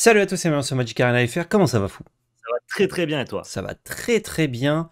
Salut à tous et bienvenue sur Magic Arena FR, comment ça va fou Ça va très très bien et toi Ça va très très bien.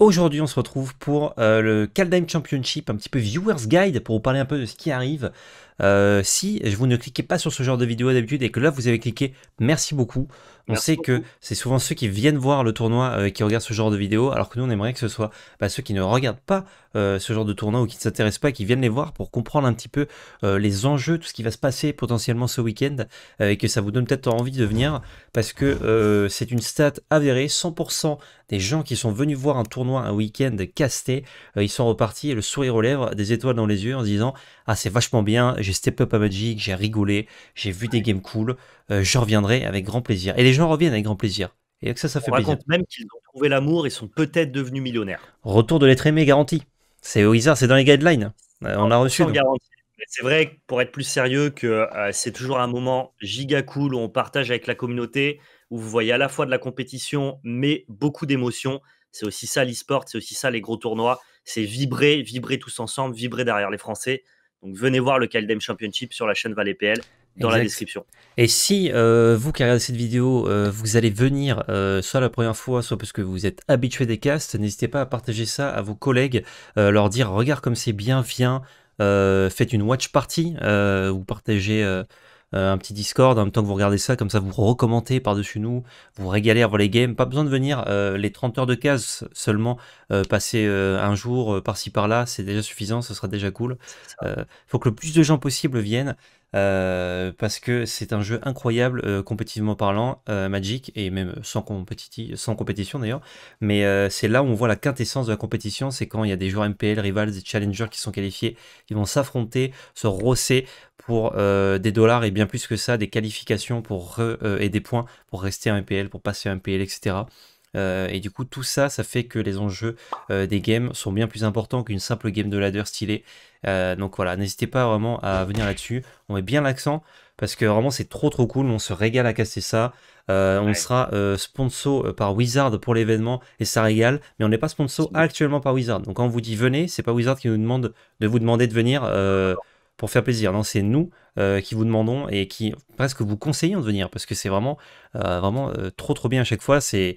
Aujourd'hui on se retrouve pour euh, le Kaldheim Championship, un petit peu Viewers Guide pour vous parler un peu de ce qui arrive. Euh, si vous ne cliquez pas sur ce genre de vidéo d'habitude et que là vous avez cliqué, merci beaucoup. On sait que c'est souvent ceux qui viennent voir le tournoi euh, qui regardent ce genre de vidéo, alors que nous on aimerait que ce soit bah, ceux qui ne regardent pas euh, ce genre de tournoi ou qui ne s'intéressent pas, qui viennent les voir pour comprendre un petit peu les enjeux, tout ce qui va se passer potentiellement ce week-end et que ça vous donne peut-être envie de venir parce que c'est une stat avérée, 100% des gens qui sont venus voir un tournoi un week-end casté, ils sont repartis et le sourire aux lèvres, des étoiles dans les yeux en se disant ah c'est vachement bien, j'ai step up à Magic, j'ai rigolé, j'ai vu des games cool, euh, je reviendrai avec grand plaisir. Et les gens reviennent avec grand plaisir. Et que ça, ça fait On plaisir. même qu'ils ont trouvé l'amour et sont peut-être devenus millionnaires. Retour de l'être aimé garanti. C'est hasard, c'est dans les guidelines. Euh, on a reçu. C'est vrai, pour être plus sérieux, que euh, c'est toujours un moment giga cool où on partage avec la communauté, où vous voyez à la fois de la compétition, mais beaucoup d'émotions. C'est aussi ça l'e-sport, c'est aussi ça les gros tournois. C'est vibrer, vibrer tous ensemble, vibrer derrière les Français. Donc venez voir le Caldem Championship sur la chaîne Valet PL dans la description. Et si euh, vous qui regardez cette vidéo, euh, vous allez venir euh, soit la première fois, soit parce que vous êtes habitué des castes, n'hésitez pas à partager ça à vos collègues, leur dire regarde comme c'est bien, viens, faites une watch party, ou partagez euh, un petit Discord en même temps que vous regardez ça, comme ça vous recommentez par-dessus nous, vous régalez avant les games. Pas besoin de venir euh, les 30 heures de case seulement euh, passer un jour par-ci par-là, c'est déjà suffisant, ce sera déjà cool. Il faut que le plus de gens possible viennent. parce que c'est un jeu incroyable compétitivement parlant, magique Magic, et même sans, sans compétition d'ailleurs. Mais c'est là où on voit la quintessence de la compétition, c'est quand il y a des joueurs MPL, rivals, et challengers qui sont qualifiés, qui vont s'affronter, se rosser pour euh, des dollars et bien plus que ça, des qualifications pour euh, et des points pour rester un MPL, pour passer un MPL, etc. et du coup, tout ça, ça fait que les enjeux euh, des games sont bien plus importants qu'une simple game de ladder stylée. donc voilà, n'hésitez pas vraiment à venir là-dessus. On met bien l'accent parce que vraiment c'est trop trop cool. On se régale à casser ça. On sera sponsor par Wizard pour l'événement et ça régale, mais on n'est pas sponsor actuellement par Wizard. Donc quand on vous dit venez, c'est pas Wizard qui nous demande de vous demander de venir pour faire plaisir. Non, c'est nous euh, qui vous demandons et qui presque vous conseillons de venir parce que c'est vraiment, euh, vraiment euh, trop, trop bien à chaque fois. C'est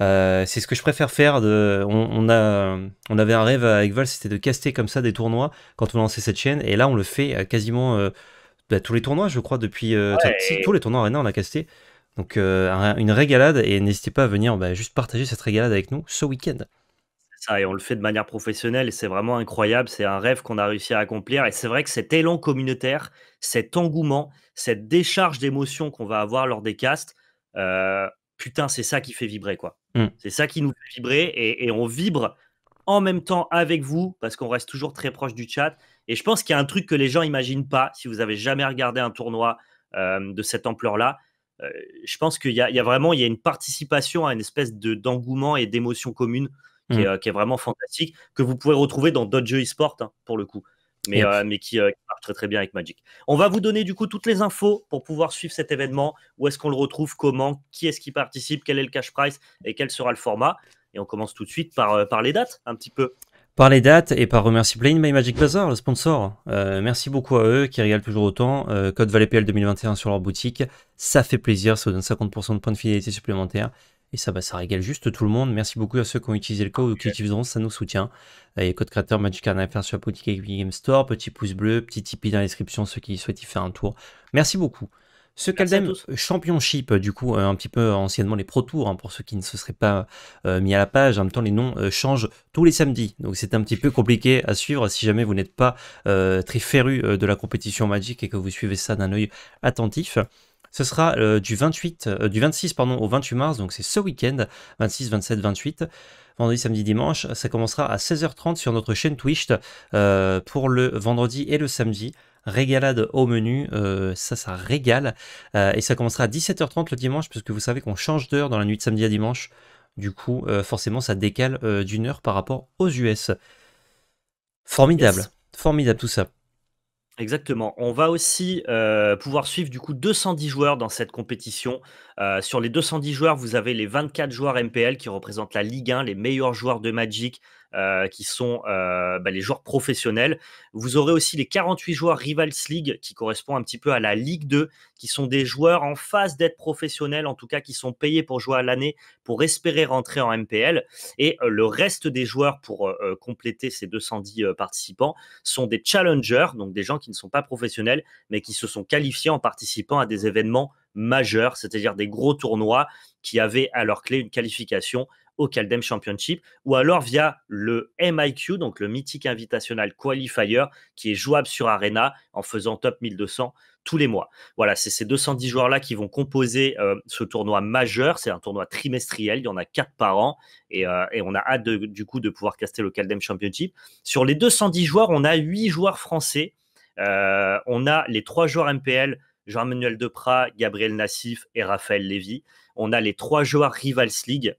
c'est ce que je préfère faire. De, on, a, on avait un rêve avec Val, c'était de caster comme ça des tournois quand on lançait cette chaîne. Et là, on le fait quasiment bah, tous les tournois, je crois, depuis tous les tournois Arena, on a casté. Donc, une régalade. Et n'hésitez pas à venir bah, juste partager cette régalade avec nous ce week-end ça, et on le fait de manière professionnelle, et c'est vraiment incroyable, c'est un rêve qu'on a réussi à accomplir, et c'est vrai que cet élan communautaire, cet engouement, cette décharge d'émotions qu'on va avoir lors des casts, euh, putain, c'est ça qui fait vibrer, quoi. Mmh. C'est ça qui nous fait vibrer, et, on vibre en même temps avec vous, parce qu'on reste toujours très proche du chat, et je pense qu'il y a un truc que les gens n'imaginent pas, si vous avez jamais regardé un tournoi euh, de cette ampleur-là, euh, je pense qu'il y, a vraiment il y a une participation à une espèce d'engouement et d'émotion commune Mm. Euh, qui, est, vraiment fantastique, que vous pouvez retrouver dans d'autres jeux e pour le coup. Mais, euh, mais euh, qui, marche très très bien avec Magic. On va vous donner du coup toutes les infos pour pouvoir suivre cet événement. Où est-ce qu'on le retrouve Comment Qui est-ce qui participe Quel est le cash price Et quel sera le format Et on commence tout de suite par, par les dates, un petit peu par les dates et par remercier Playing by Magic Bazaar, le sponsor. merci beaucoup à eux qui régalent toujours autant. code Valet e 2021 sur leur boutique. Ça fait plaisir, ça vous donne 50% de points de fidélité supplémentaires. Et ça, bah, ça régale juste tout le monde. Merci beaucoup à ceux qui ont utilisé le code ou qui utiliseront, ça nous soutient. Et code créateur Magic faire sur boutique Game Store, petit pouce bleu, petit Tipeee dans la description, ceux qui souhaitent y faire un tour. Merci beaucoup. Ce Caldem Championship, du coup, euh, un petit peu anciennement les Pro Tours, hein, pour ceux qui ne se seraient pas euh, mis à la page, en même temps les noms euh, changent tous les samedis, donc c'est un petit peu compliqué à suivre si jamais vous n'êtes pas très féru de la compétition Magic et que vous suivez ça d'un œil attentif. Ce sera euh, du, euh, du 26 au 28 mars, donc c'est ce week-end, 26, 27, 28 vendredi, samedi, dimanche. Ça commencera à 16h30 sur notre chaîne Twitch euh, pour le vendredi et le samedi. Régalade au menu, ça, ça régale. et ça commencera à 17h30 le dimanche, puisque vous savez qu'on change d'heure dans la nuit de samedi à dimanche. Du coup, forcément, ça décale d'une heure par rapport aux US. Formidable, formidable tout ça. Exactement. On va aussi euh, pouvoir suivre du coup 210 joueurs dans cette compétition. Euh, sur les 210 joueurs, vous avez les 24 joueurs MPL qui représentent la Ligue 1, les meilleurs joueurs de Magic, euh, qui sont euh, bah, les joueurs professionnels. Vous aurez aussi les 48 joueurs Rivals League, qui correspondent un petit peu à la Ligue 2, qui sont des joueurs en phase d'être professionnels, en tout cas qui sont payés pour jouer à l'année, pour espérer rentrer en MPL. Et le reste des joueurs, pour compléter ces 210 participants, sont des challengers, donc des gens qui ne sont pas professionnels, mais qui se sont qualifiés en participant à des événements c'est-à-dire des gros tournois qui avaient à leur clé une qualification au Caldem Championship, ou alors via le MIQ, donc le Mythic Invitational Qualifier, qui est jouable sur Arena en faisant top 1200 tous les mois. Voilà, c'est ces 210 joueurs-là qui vont composer euh, ce tournoi majeur. C'est un tournoi trimestriel, il y en a quatre par an, et, euh, on a hâte du coup de pouvoir caster le Caldem Championship. Sur les 210 joueurs, on a 8 joueurs français. Euh, on a les trois joueurs MPL Jean-Manuel Deprat, Gabriel Nassif et Raphaël Lévy. On a les trois joueurs Rivals League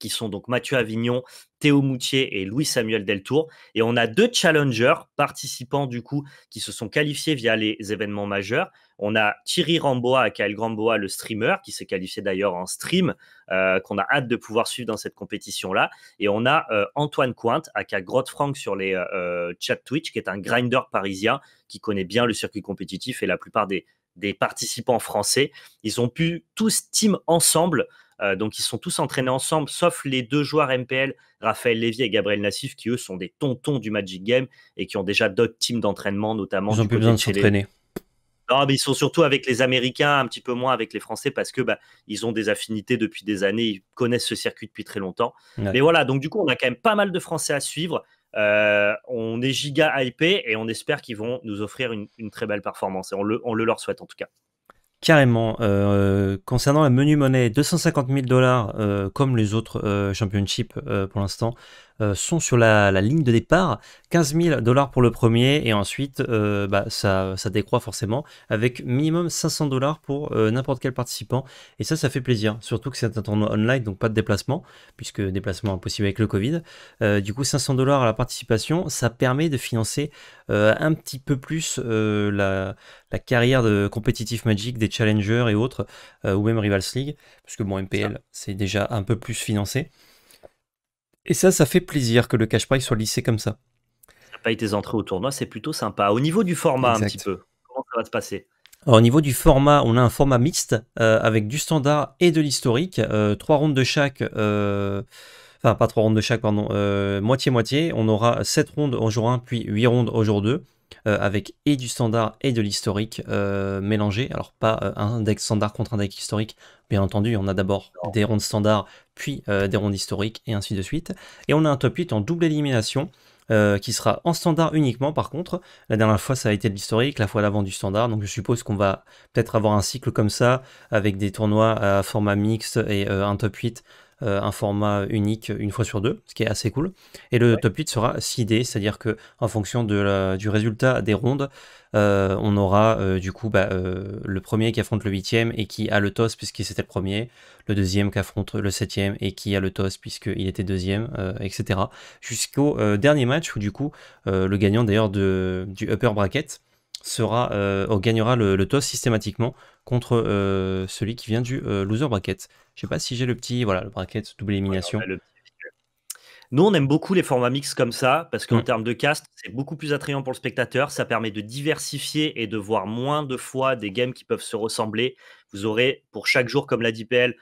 qui sont donc Mathieu Avignon, Théo Moutier et Louis-Samuel Deltour. Et on a deux challengers participants du coup qui se sont qualifiés via les événements majeurs. On a Thierry Ramboa, Grand Gramboa, le streamer, qui s'est qualifié d'ailleurs en stream, euh, qu'on a hâte de pouvoir suivre dans cette compétition-là. Et on a euh, Antoine Cointe, aka Grotte Franck sur les euh, Chat chats Twitch, qui est un grinder parisien qui connaît bien le circuit compétitif et la plupart des des participants français. Ils ont pu tous team ensemble. Euh, donc, ils sont tous entraînés ensemble, sauf les deux joueurs MPL, Raphaël Lévy et Gabriel Nassif, qui eux sont des tontons du Magic Game et qui ont déjà d'autres teams d'entraînement, notamment. Ils n'ont plus besoin de s'entraîner. Non, mais ils sont surtout avec les Américains, un petit peu moins avec les Français, parce que bah, ils ont des affinités depuis des années, ils connaissent ce circuit depuis très longtemps. Mais voilà, donc du coup, on a quand même pas mal de Français à suivre. Euh, on est giga hypé et on espère qu'ils vont nous offrir une, très belle performance. Et on le, leur souhaite en tout cas. Carrément. Euh, concernant la menu monnaie, 250 000 dollars, euh, comme les autres championships pour l'instant, euh, sont sur la, ligne de départ. 15 000 dollars pour le premier et ensuite euh, bah, ça, ça, décroît forcément avec minimum 500 dollars pour euh, n'importe quel participant. Et ça, ça fait plaisir. Surtout que c'est un tournoi online, donc pas de déplacement, puisque déplacement impossible avec le Covid. du coup, 500 dollars à la participation, ça permet de financer un petit peu plus la, la carrière de compétitif Magic, des challengers et autres, ou même Rivals League, puisque bon, MPL, c'est déjà un peu plus financé. Et ça, ça fait plaisir que le cash prize soit lissé comme ça. Ça pas été entrées au tournoi, c'est plutôt sympa. Au niveau du format, un petit peu, comment ça va se passer au niveau du format, on a un format mixte euh, avec du standard et de l'historique. Euh, trois rondes de chaque. Euh, enfin, pas trois rondes de chaque, pardon. Moitié-moitié. on aura sept rondes au jour 1, puis huit rondes au jour 2. Euh, avec et du standard et de l'historique euh, mélangé. Alors pas un euh, deck standard contre un deck historique, bien entendu, on a d'abord des rondes standard, puis des rondes historiques, et ainsi de suite. Et on a un top 8 en double élimination. qui sera en standard uniquement par contre. La dernière fois ça a été de l'historique, la fois l'avant du standard, donc je suppose qu'on va peut-être avoir un cycle comme ça, avec des tournois à format mixte et un top 8 euh, un format unique une fois sur deux, ce qui est assez cool. Et le top 8 sera d c'est-à-dire que en fonction de du résultat des rondes, euh, on aura euh, du coup bah, le premier qui affronte le huitième et qui a le toss puisqu'il c'était le premier, le deuxième qui affronte le septième et qui a le toss puisqu'il était deuxième, etc. Jusqu'au dernier match où du coup le gagnant d'ailleurs du upper bracket sera, euh, gagnera le, toss systématiquement contre euh, celui qui vient du euh, loser bracket. Je sais pas si j'ai le petit, voilà, le bracket double élimination. nous, on aime beaucoup les formats mix comme ça, parce qu'en mm. termes de cast, c'est beaucoup plus attrayant pour le spectateur. Ça permet de diversifier et de voir moins de fois des games qui peuvent se ressembler. Vous aurez pour chaque jour, comme l'a DPL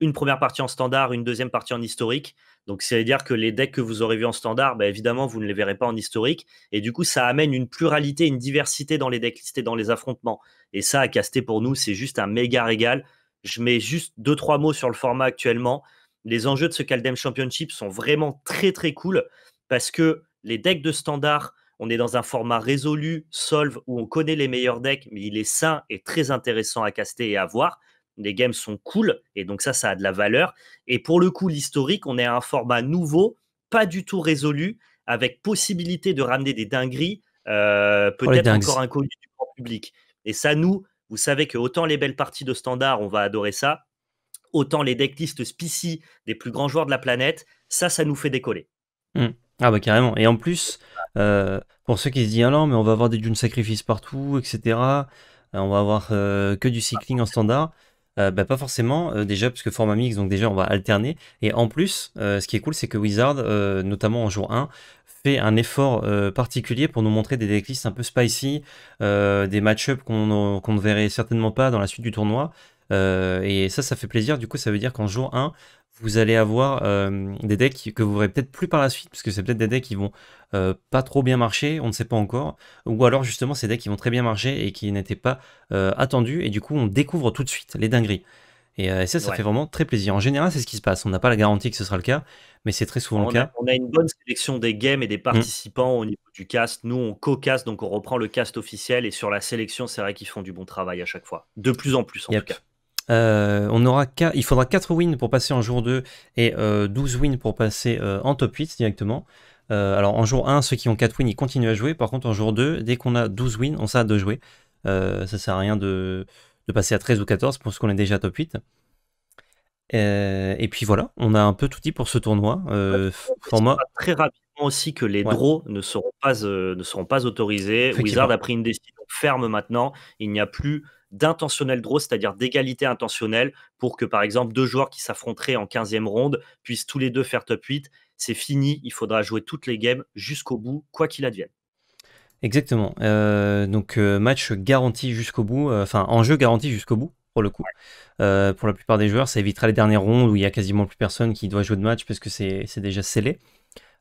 une première partie en standard, une deuxième partie en historique. Donc, c'est-à-dire que les decks que vous aurez vus en standard, bah, évidemment, vous ne les verrez pas en historique. Et du coup, ça amène une pluralité, une diversité dans les decks listés, dans les affrontements. Et ça, à caster pour nous, c'est juste un méga régal. Je mets juste deux, trois mots sur le format actuellement. Les enjeux de ce Caldem Championship sont vraiment très, très cool parce que les decks de standard, on est dans un format résolu, solve, où on connaît les meilleurs decks, mais il est sain et très intéressant à caster et à voir les games sont cool et donc ça, ça a de la valeur. Et pour le coup, l'historique, on est à un format nouveau, pas du tout résolu, avec possibilité de ramener des dingueries, euh, oh, peut-être encore inconnues du grand public. Et ça, nous, vous savez que autant les belles parties de standard, on va adorer ça, autant les decklists spicy des plus grands joueurs de la planète, ça, ça nous fait décoller. Hmm. Ah bah carrément. Et en plus, euh, pour ceux qui se disent ah non mais on va avoir des dunes sacrifices partout, etc. Euh, on va avoir que du cycling en standard. Euh, bah, pas forcément, euh, déjà déjà, que format mix, donc déjà, on va alterner. Et en plus, euh, ce qui est cool, c'est que Wizard, notamment en jour 1, fait un effort particulier pour nous montrer des decklists un peu spicy, des match up qu'on ne verrait certainement pas dans la suite du tournoi. et ça, ça fait plaisir. Du coup, ça veut dire qu'en jour 1, vous allez avoir euh, des decks que vous verrez peut-être plus par la suite, parce que c'est peut-être des decks qui vont euh, pas trop bien marcher, on ne sait pas encore, ou alors justement ces decks qui vont très bien marcher et qui n'étaient pas euh, attendus, et du coup on découvre tout de suite les dingueries. Et ça, ça fait vraiment très plaisir. En général, c'est ce qui se passe. On n'a pas la garantie que ce sera le cas, mais c'est très souvent le cas. On a une bonne sélection des games et des mmh. participants au niveau du cast. Nous, on co-cast, donc on reprend le cast officiel. Et sur la sélection, c'est vrai qu'ils font du bon travail à chaque fois. De plus en plus, en tout cas. Euh, on aura il faudra 4 wins pour passer en jour 2 et 12 euh, wins pour passer euh, en top 8 directement. alors en jour 1, ceux qui ont 4 wins, ils continuent à jouer. Par contre, en jour 2, dès qu'on a 12 wins, on s'arrête de jouer. ça sert à rien de, passer à 13 ou 14 pour ce qu'on est déjà top 8. et puis voilà, on a un peu tout dit pour ce tournoi. format très rapidement aussi que les draws ne seront pas, ne seront pas autorisés. Wizard a pris une décision ferme maintenant. Il n'y a plus d'intentionnel draw, c'est-à-dire d'égalité intentionnelle, pour que par exemple deux joueurs qui s'affronteraient en 15e ronde puissent tous les deux faire top 8. C'est fini, il faudra jouer toutes les games jusqu'au bout, quoi qu'il advienne. Exactement. Euh, donc euh, match garanti jusqu'au bout, euh, enfin en enjeu garanti jusqu'au bout pour le coup. pour la plupart des joueurs, ça évitera les dernières rondes où il n'y a quasiment plus personne qui doit jouer de match parce que c'est déjà scellé.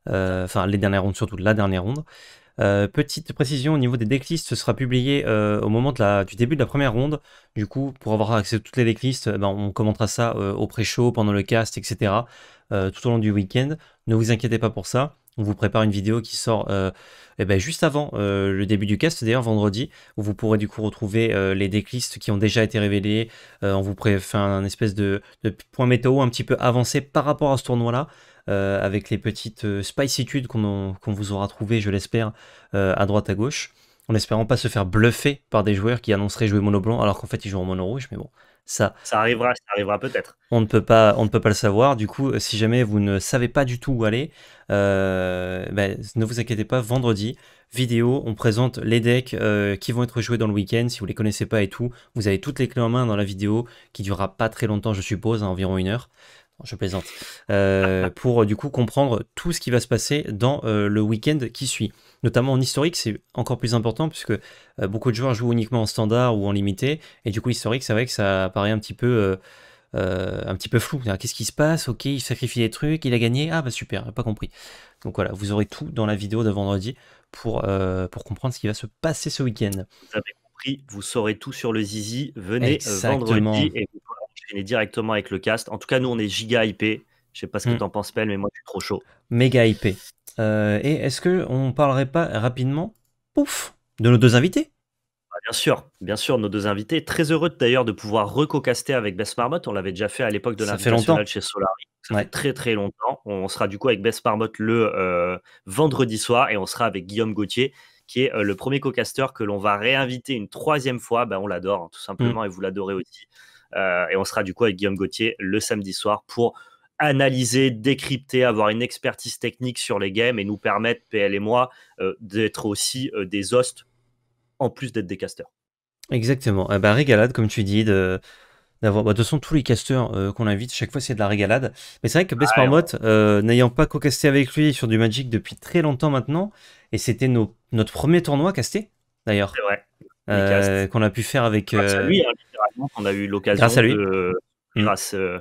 Enfin les dernières rondes surtout, la dernière ronde. Euh, petite précision au niveau des decklists, ce sera publié euh, au moment du début de la première ronde. Du coup, pour avoir accès à toutes les decklists, eh ben, on commentera ça euh, au pré-show, pendant le cast, etc. tout au long du week-end. Ne vous inquiétez pas pour ça. On vous prépare une vidéo qui sort euh, eh ben, juste avant euh, le début du cast, d'ailleurs vendredi, où vous pourrez du coup retrouver euh, les déclistes qui ont déjà été révélés. on vous préfère un espèce de, point météo un petit peu avancé par rapport à ce tournoi-là, avec les petites spicitudes qu'on vous aura trouvées, je l'espère, à droite à gauche en espérant pas se faire bluffer par des joueurs qui annonceraient jouer mono blanc alors qu'en fait ils jouent en mono rouge. Mais bon, ça. Ça arrivera, ça arrivera peut-être. On ne peut pas, on ne peut pas le savoir. Du coup, euh, si jamais vous ne savez pas du tout où aller, euh, ben, ne vous inquiétez pas. Vendredi, vidéo, on présente les decks euh, qui vont être joués dans le week-end. Si vous les connaissez pas et tout, vous avez toutes les clés en main dans la vidéo qui durera pas très longtemps, je suppose, hein, environ une heure je plaisante, euh, pour du coup comprendre tout ce qui va se passer dans euh, le week-end qui suit. Notamment en historique, c'est encore plus important puisque euh, beaucoup de joueurs jouent uniquement en standard ou en limité, et du coup historique, c'est vrai que ça paraît un petit peu, un petit peu flou. Qu'est-ce qui se passe Ok, il sacrifie des trucs, il a gagné, ah bah super, pas compris. Donc voilà, vous aurez tout dans la vidéo de vendredi pour, pour comprendre ce qui va se passer ce week-end. Vous avez compris, vous saurez tout sur le Zizi, venez vendredi et vous directement avec le cast. En tout cas, nous, on est giga IP. Je sais pas ce que tu mm. t'en penses, Pelle, mais moi, je suis trop chaud. Méga IP. Euh, et est-ce que on parlerait pas rapidement, pouf, de nos deux invités bah, Bien sûr, bien sûr, nos deux invités. Très heureux d'ailleurs de pouvoir recocaster avec Bess Marmotte. On l'avait déjà fait à l'époque de la. chez Solari. Ça ouais. fait très très longtemps. On sera du coup avec Bess Marmotte le euh, vendredi soir et on sera avec Guillaume Gauthier qui est euh, le premier cocaster que l'on va réinviter une troisième fois. Ben, on l'adore hein, tout simplement mm. et vous l'adorez aussi. Euh, et on sera du coup avec Guillaume Gauthier le samedi soir pour analyser, décrypter, avoir une expertise technique sur les games et nous permettre, PL et moi, euh, d'être aussi euh, des hosts en plus d'être des casteurs. Exactement. Eh ben, régalade, comme tu dis, de. D'avoir, bah, de toute façon, tous les casteurs qu'on invite, chaque fois, c'est de la régalade. Mais c'est vrai que Bess ah, n'ayant pas co-casté avec lui sur du Magic depuis très longtemps maintenant, et c'était nos, notre premier tournoi casté, d'ailleurs, qu'on a pu faire avec. lui, hein on a eu l'occasion grâce à mm. grâce euh,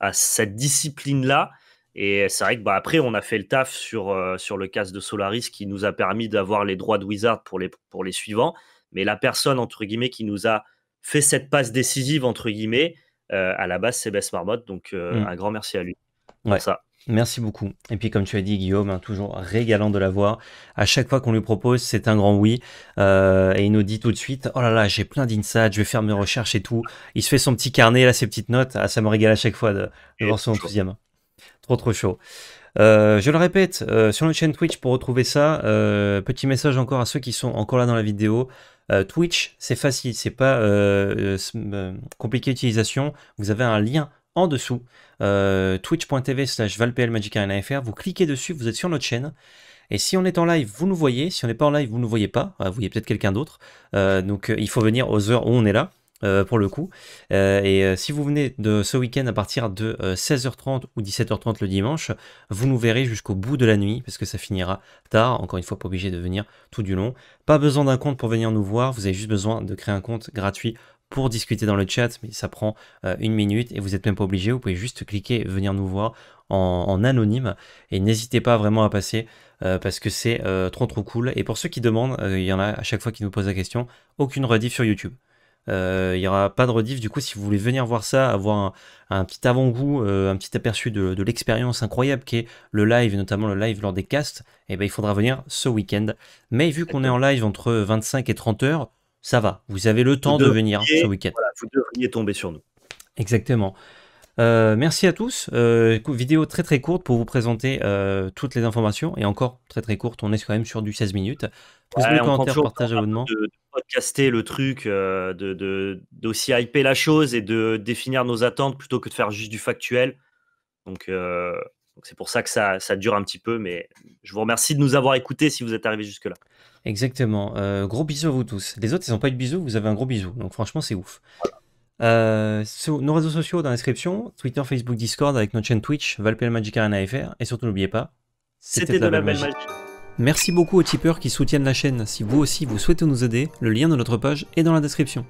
à cette discipline-là. Et c'est vrai que bah, après, on a fait le taf sur, euh, sur le casque de Solaris qui nous a permis d'avoir les droits de Wizard pour les, pour les suivants. Mais la personne, entre guillemets, qui nous a fait cette passe décisive, entre guillemets, euh, à la base, c'est Bess Marmotte. Donc, mm. un grand merci à lui ouais. ça. Merci beaucoup. Et puis comme tu as dit Guillaume, hein, toujours régalant de l'avoir. À chaque fois qu'on lui propose, c'est un grand oui. Euh, et il nous dit tout de suite, oh là là, j'ai plein d'insights, je vais faire mes recherches et tout. Il se fait son petit carnet, là, ses petites notes. Ah, ça me régale à chaque fois de, voir son enthousiasme. Trop trop chaud. Euh, je le répète, euh, sur notre chaîne Twitch pour retrouver ça, petit message encore à ceux qui sont encore là dans la vidéo. Twitch, c'est facile, c'est pas compliqué d'utilisation. Vous avez un lien en dessous, euh, twitch.tv slash vous cliquez dessus, vous êtes sur notre chaîne. Et si on est en live, vous nous voyez. Si on n'est pas en live, vous ne nous voyez pas. Ah, vous voyez peut-être quelqu'un d'autre. Euh, donc euh, il faut venir aux heures où on est là. pour le coup. et si vous venez de ce week-end à partir de 16h30 ou 17h30 le dimanche, vous nous verrez jusqu'au bout de la nuit, parce que ça finira tard. Encore une fois, pas obligé de venir tout du long. Pas besoin d'un compte pour venir nous voir, vous avez juste besoin de créer un compte gratuit discuter dans le chat, mais ça prend euh, une minute et vous n'êtes même pas obligé, vous pouvez juste cliquer venir nous voir en, anonyme. Et n'hésitez pas vraiment à passer euh, parce que c'est euh, trop trop cool. Et pour ceux qui demandent, il y en a à chaque fois qui nous posent la question, aucune rediff sur YouTube. Il n'y aura pas de rediff, du coup si vous voulez venir voir ça, avoir un, petit avant-goût, un petit aperçu de, l'expérience incroyable qu'est le live, et notamment le live lors des castes et eh ben, il faudra venir ce week-end. Mais vu qu'on est en live entre 25 et 30 heures, ça va, vous avez le temps de venir ce week-end. vous devriez tomber sur nous. Exactement. Euh, merci à tous. Euh, vidéo très très courte pour vous présenter euh, toutes les informations et encore très très courte. On est quand même sur du 16 minutes. Posez ouais, commentaires, partagez abonnement. Hein, de, de, podcaster le truc, de d'aussi hyper la chose et de définir nos attentes plutôt que de faire juste du factuel. Donc donc c'est pour ça que ça, dure un petit peu, mais je vous remercie de nous avoir écoutés si vous êtes arrivés jusque-là. Exactement. Euh, gros bisous à vous tous. Les autres, ils n'ont pas eu de bisous, vous avez un gros bisou. Donc franchement, c'est ouf. Euh, sur nos réseaux sociaux dans la description, Twitter, Facebook, Discord, avec notre chaîne Twitch, Valpel Magic Arena FR. Et surtout, n'oubliez pas, c'était de la, Merci beaucoup aux tipeurs qui soutiennent la chaîne. Si vous aussi vous souhaitez nous aider, le lien de notre page est dans la description.